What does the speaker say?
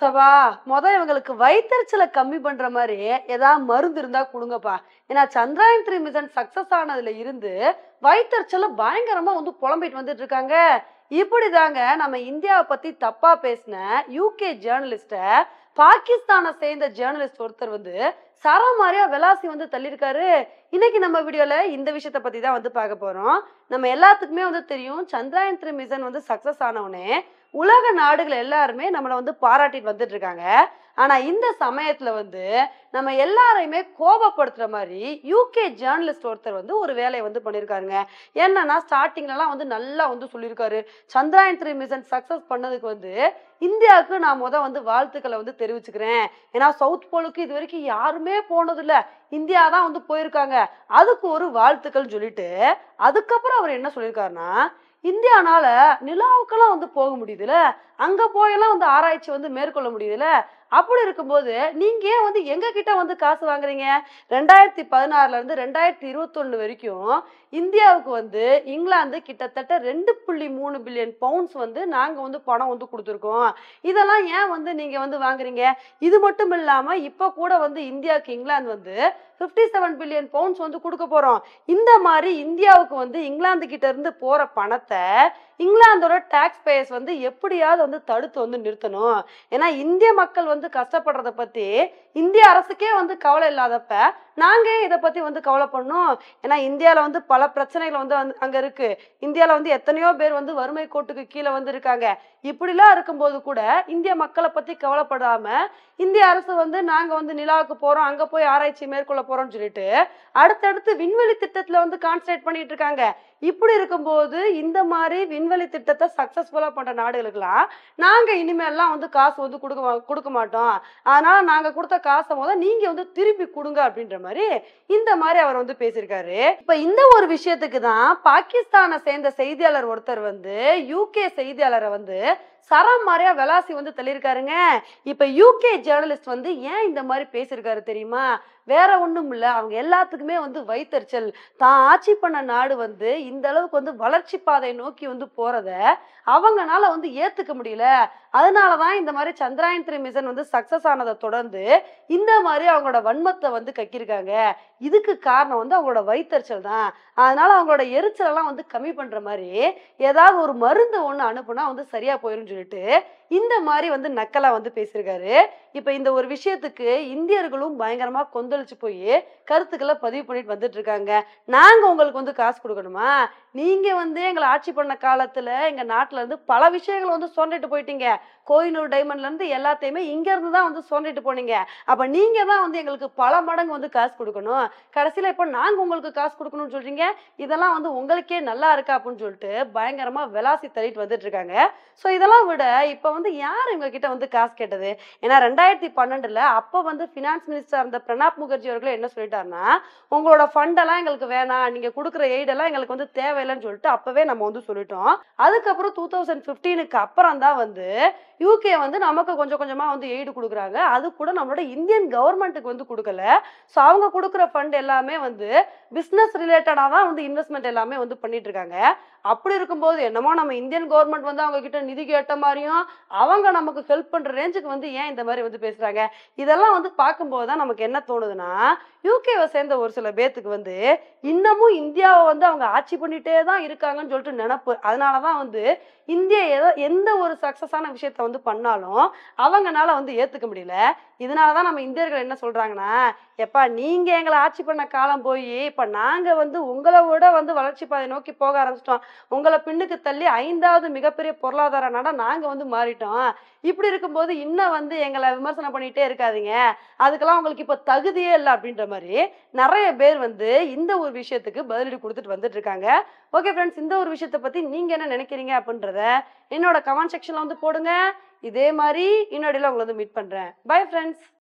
சபா முதல் இவங்களுக்கு வயிற்றுச்சலை கம்மி பண்ற மாதிரி ஏதாவது மருந்து இருந்தா கொடுங்கப்பா ஏன்னா சந்திராயன் த்ரீ மிஷன் சக்சஸ் ஆனதுல இருந்து வயிற்றுச்சலை பயங்கரமா வந்து குழம்பிட்டு வந்துட்டு இருக்காங்க இப்படி தாங்க நம்ம இந்தியாவை பத்தி தப்பா பேசின யூகே ஜேர்னலிஸ்ட பாகிஸ்தானை சேர்ந்த ஜேர்னலிஸ்ட் ஒருத்தர் வந்து சாரா மாரியா வெலாசி வந்து தள்ளியிருக்காரு இன்னைக்கு நம்ம வீடியோல இந்த விஷயத்த பத்தி தான் வந்து பார்க்க போறோம் நம்ம எல்லாத்துக்குமே வந்து தெரியும் சந்திராயன் த்ரீ மிஷன் வந்து சக்சஸ் ஆனவுடனே உலக நாடுகள் எல்லாருமே நம்மளை வந்து பாராட்டிட்டு வந்துட்டு இருக்காங்க ஆனா இந்த சமயத்துல வந்து நம்ம எல்லாரையுமே கோபப்படுத்துற மாதிரி யூகே ஜேர்னலிஸ்ட் ஒருத்தர் வந்து ஒரு வேலையை வந்து பண்ணியிருக்காருங்க என்னன்னா ஸ்டார்டிங்லலாம் வந்து நல்லா வந்து சொல்லியிருக்காரு சந்திராயன் த்ரீ மிஷன் சக்சஸ் பண்ணதுக்கு வந்து இந்தியாவுக்கு நான் முத வந்து வாழ்த்துக்களை வந்து தெரிவிச்சுக்கிறேன் ஏன்னா சவுத் போலுக்கு இது வரைக்கும் யாருமே யாருமே போனதில்ல இந்தியா தான் வந்து போயிருக்காங்க அதுக்கு ஒரு வாழ்த்துக்கள் சொல்லிட்டு அதுக்கப்புறம் அவர் என்ன சொல்லியிருக்காருன்னா இந்தியானால நிலாவுக்கெல்லாம் வந்து போக முடியுதுல அங்க போயெல்லாம் வந்து ஆராய்ச்சி வந்து மேற்கொள்ள முடியுதுல அப்படி இருக்கும்போது நீங்க ஏன் வந்து எங்க கிட்ட வந்து காசு வாங்குறீங்க ரெண்டாயிரத்தி பதினாறுல இருந்து ரெண்டாயிரத்தி இருபத்தொன்னு வரைக்கும் இந்தியாவுக்கு வந்து இங்கிலாந்து கிட்டத்தட்ட ரெண்டு புள்ளி மூணு பில்லியன் பவுண்ட்ஸ் வந்து நாங்க வந்து பணம் வந்து கொடுத்துருக்கோம் இதெல்லாம் ஏன் வந்து நீங்க வந்து வாங்குறீங்க இது மட்டும் இல்லாம இப்ப கூட வந்து இந்தியாவுக்கு இங்கிலாந்து வந்து ஃபிஃப்டி செவன் பில்லியன் பவுண்ட்ஸ் வந்து கொடுக்க போறோம் இந்த மாதிரி இந்தியாவுக்கு வந்து இங்கிலாந்து கிட்ட இருந்து போற பணத்தை there இங்கிலாந்தோட டேக்ஸ் பேயர்ஸ் வந்து எப்படியாவது வந்து தடுத்து வந்து நிறுத்தணும் ஏன்னா இந்திய மக்கள் வந்து கஷ்டப்படுறத பற்றி இந்திய அரசுக்கே வந்து கவலை இல்லாதப்ப நாங்க இதை பற்றி வந்து கவலை பண்ணும் ஏன்னா இந்தியாவில் வந்து பல பிரச்சனைகள் வந்து அங்கே இருக்குது இந்தியாவில் வந்து எத்தனையோ பேர் வந்து வறுமை கோட்டுக்கு கீழே வந்து இருக்காங்க இப்படிலாம் இருக்கும்போது கூட இந்திய மக்களை பற்றி கவலைப்படாமல் இந்திய அரசு வந்து நாங்கள் வந்து நிலாவுக்கு போகிறோம் அங்கே போய் ஆராய்ச்சி மேற்கொள்ள போறோம்னு சொல்லிட்டு அடுத்தடுத்து விண்வெளி திட்டத்தில் வந்து கான்சன்ட்ரேட் பண்ணிட்டு இருக்காங்க இப்படி இருக்கும்போது இந்த மாதிரி விண் விண்வெளி திட்டத்தை சக்ஸஸ்ஃபுல்லாக பண்ணுற நாடுகளுக்கெல்லாம் நாங்கள் இனிமேல்லாம் வந்து காசு வந்து கொடுக்க கொடுக்க மாட்டோம் ஆனால் நாங்கள் கொடுத்த காசை போது நீங்கள் வந்து திருப்பி கொடுங்க அப்படின்ற மாதிரி இந்த மாதிரி அவர் வந்து பேசியிருக்காரு இப்போ இந்த ஒரு விஷயத்துக்கு தான் பாகிஸ்தானை சேர்ந்த செய்தியாளர் ஒருத்தர் வந்து யூகே செய்தியாளரை வந்து சரம் மாதிரியா விளாசி வந்து தள்ளியிருக்காருங்க இப்போ யூகே ஜேர்னலிஸ்ட் வந்து ஏன் இந்த மாதிரி பேசியிருக்காரு தெரியுமா வேற ஒன்றும் இல்லை அவங்க எல்லாத்துக்குமே வந்து வைத்தறிச்சல் தான் ஆட்சி பண்ண நாடு வந்து இந்த அளவுக்கு வந்து வளர்ச்சி பாதை நோக்கி வந்து போகிறத அவங்கனால வந்து ஏற்றுக்க முடியல அதனால தான் இந்த மாதிரி சந்திராயன் த்ரீ மிஷன் வந்து சக்ஸஸ் ஆனதை தொடர்ந்து இந்த மாதிரி அவங்களோட வன்மத்தை வந்து கக்கியிருக்காங்க இதுக்கு காரணம் வந்து அவங்களோட வைத்தறிச்சல் தான் அதனால அவங்களோட எரிச்சலெல்லாம் வந்து கம்மி பண்ணுற மாதிரி ஏதாவது ஒரு மருந்து ஒன்று அனுப்புனா வந்து சரியாக போயிடும் சொல்லிட்டு இந்த மாதிரி வந்து நக்கலாக வந்து பேசியிருக்காரு இப்போ இந்த ஒரு விஷயத்துக்கு இந்தியர்களும் பயங்கரமாக கொந்தளிச்சு கொந்தளிச்சு போய் கருத்துக்களை பதிவு பண்ணிட்டு வந்துட்டு இருக்காங்க நாங்க உங்களுக்கு வந்து காசு கொடுக்கணுமா நீங்க வந்து எங்களை ஆட்சி பண்ண காலத்துல எங்க நாட்டுல இருந்து பல விஷயங்களை வந்து சொல்லிட்டு போயிட்டீங்க கோயிலூர் டைமண்ட்ல இருந்து எல்லாத்தையுமே இங்க இருந்து தான் வந்து சொல்லிட்டு போனீங்க அப்ப நீங்க தான் வந்து எங்களுக்கு பல மடங்கு வந்து காசு கொடுக்கணும் கடைசியில இப்ப நாங்க உங்களுக்கு காசு கொடுக்கணும்னு சொல்றீங்க இதெல்லாம் வந்து உங்களுக்கே நல்லா இருக்கா அப்படின்னு சொல்லிட்டு பயங்கரமா விலாசி தள்ளிட்டு வந்துட்டு இருக்காங்க சோ இதெல்லாம் விட இப்ப வந்து யார் இவங்க கிட்ட வந்து காசு கேட்டது ஏன்னா ரெண்டாயிரத்தி பன்னெண்டுல அப்ப வந்து பினான்ஸ் மினிஸ்டர் இருந்த பிரணாப் முகர்ஜி அவர்களும் என்ன சொல்லிட்டாருன்னா உங்களோட ஃபண்டெல்லாம் எங்களுக்கு வேணாம் நீங்கள் கொடுக்குற எய்டெல்லாம் எங்களுக்கு வந்து தேவையில்லைன்னு சொல்லிட்டு அப்போவே நம்ம வந்து சொல்லிட்டோம் அதுக்கப்புறம் டூ தௌசண்ட் ஃபிஃப்டீனுக்கு அப்புறம் தான் வந்து யூகே வந்து நமக்கு கொஞ்சம் கொஞ்சமாக வந்து எய்டு கொடுக்குறாங்க அது கூட நம்மளோட இந்தியன் கவர்மெண்ட்டுக்கு வந்து கொடுக்கல ஸோ அவங்க கொடுக்குற ஃபண்ட் எல்லாமே வந்து பிஸ்னஸ் ரிலேட்டடாக தான் வந்து இன்வெஸ்ட்மெண்ட் எல்லாமே வந்து பண்ணிட்டு இருக்காங்க அப்படி இருக்கும்போது என்னமோ நம்ம இந்தியன் கவர்மெண்ட் வந்து அவங்க கிட்ட நிதி கேட்ட மாதிரியும் அவங்க நமக்கு ஹெல்ப் பண்ணுற ரேஞ்சுக்கு வந்து ஏன் இந்த மாதிரி வந்து பேசுகிறாங்க இதெல்லாம் வந்து பார்க்கும்போது தான் நமக்கு என்ன தோணுதுன்னா பார்த்தோம்னா யூகேவை சேர்ந்த ஒரு சில பேத்துக்கு வந்து இன்னமும் இந்தியாவை வந்து அவங்க ஆட்சி பண்ணிட்டே தான் இருக்காங்கன்னு சொல்லிட்டு நினப்பு அதனால தான் வந்து இந்தியா ஏதோ எந்த ஒரு சக்ஸஸான விஷயத்த வந்து பண்ணாலும் அவங்கனால வந்து ஏற்றுக்க முடியல இதனால தான் நம்ம இந்தியர்கள் என்ன சொல்றாங்கன்னா எப்பா நீங்கள் எங்களை ஆட்சி பண்ண காலம் போய் இப்போ நாங்கள் வந்து உங்களை விட வந்து வளர்ச்சி பாதை நோக்கி போக ஆரம்பிச்சிட்டோம் உங்களை பின்னுக்கு தள்ளி ஐந்தாவது மிகப்பெரிய பொருளாதார நாடாக நாங்கள் வந்து மாறிட்டோம் இப்படி இருக்கும்போது இன்னும் வந்து எங்களை விமர்சனம் பண்ணிகிட்டே இருக்காதிங்க அதுக்கெல்லாம் உங்களுக்கு இப்போ தகுதியே தேவையே இல்லை அப்படின்ற மாதிரி நிறைய பேர் வந்து இந்த ஒரு விஷயத்துக்கு பதிலடி கொடுத்துட்டு வந்துட்டு இருக்காங்க ஓகே ஃப்ரெண்ட்ஸ் இந்த ஒரு விஷயத்தை பத்தி நீங்க என்ன நினைக்கிறீங்க அப்படின்றத என்னோட கமெண்ட் செக்ஷன்ல வந்து போடுங்க இதே மாதிரி இன்னொடையில் உங்களை வந்து மீட் பண்றேன் பை ஃப்ரெண்ட்ஸ்